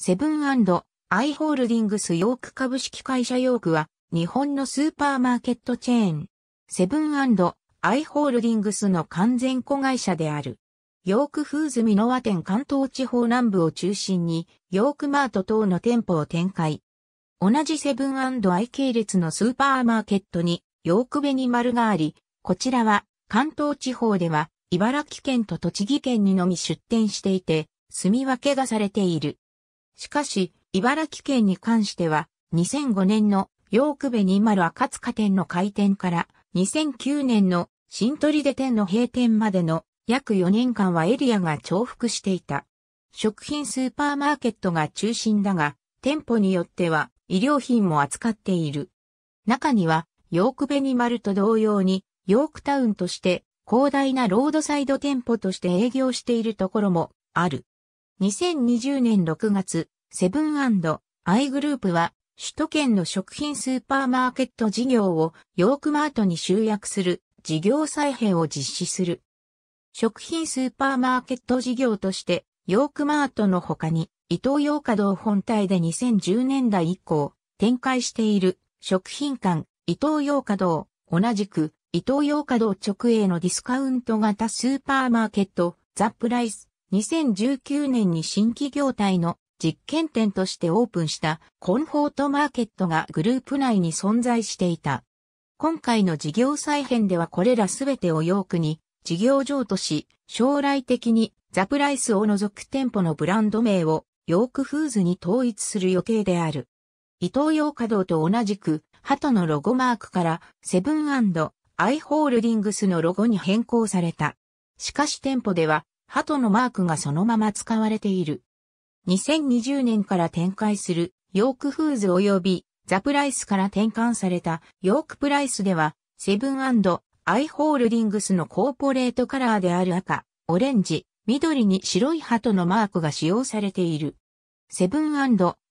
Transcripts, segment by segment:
セブンアイ・ホールディングス・ヨーク株式会社ヨークは、日本のスーパーマーケットチェーン、セブンアイ・ホールディングスの完全子会社である。ヨークフーズミノワ店関東地方南部を中心に、ヨークマート等の店舗を展開。同じセブンアイ系列のスーパーマーケットに、ヨークベニマルがあり、こちらは、関東地方では、茨城県と栃木県にのみ出店していて、住み分けがされている。しかし、茨城県に関しては、2005年のヨークベ20赤塚店の開店から、2009年の新鳥出店の閉店までの約4年間はエリアが重複していた。食品スーパーマーケットが中心だが、店舗によっては医療品も扱っている。中には、ヨークベニマルと同様に、ヨークタウンとして広大なロードサイド店舗として営業しているところもある。2020年6月、セブンアイグループは、首都圏の食品スーパーマーケット事業をヨークマートに集約する事業再編を実施する。食品スーパーマーケット事業として、ヨークマートの他に、伊東洋華堂本体で2010年代以降、展開している食品館、伊東洋華堂、同じく、伊東洋華堂直営のディスカウント型スーパーマーケット、ザ・プライス、2019年に新規業態の実験店としてオープンしたコンフォートマーケットがグループ内に存在していた。今回の事業再編ではこれらすべてをヨークに事業譲渡し、将来的にザプライスを除く店舗のブランド名をヨークフーズに統一する予定である。伊東洋華堂と同じく、鳩のロゴマークからセブンアイ・ホールディングスのロゴに変更された。しかし店舗では鳩のマークがそのまま使われている。2020年から展開するヨークフーズ及びザプライスから転換されたヨークプライスではセブンアイ・ホールディングスのコーポレートカラーである赤、オレンジ、緑に白い鳩のマークが使用されている。セブン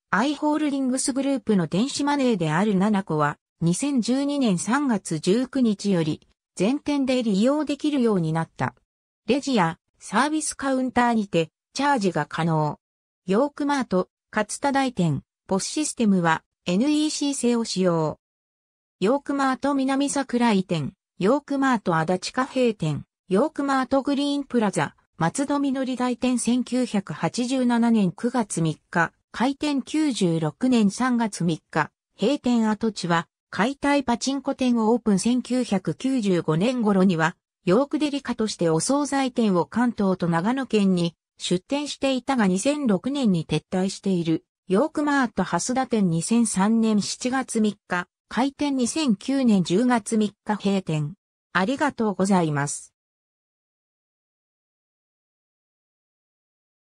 アイ・ホールディングスグループの電子マネーである7個は2012年3月19日より全店で利用できるようになった。レジやサービスカウンターにて、チャージが可能。ヨークマート、勝田大店、ポスシステムは NEC 製を使用。ヨークマート南桜井店、ヨークマート足立貨幣店、ヨークマートグリーンプラザ、松戸り大店1987年9月3日、開店96年3月3日、閉店跡地は、解体パチンコ店をオープン1995年頃には、ヨークデリカとしてお惣菜店を関東と長野県に出店していたが2006年に撤退している、ヨークマート蓮田店2003年7月3日、開店2009年10月3日閉店。ありがとうございます。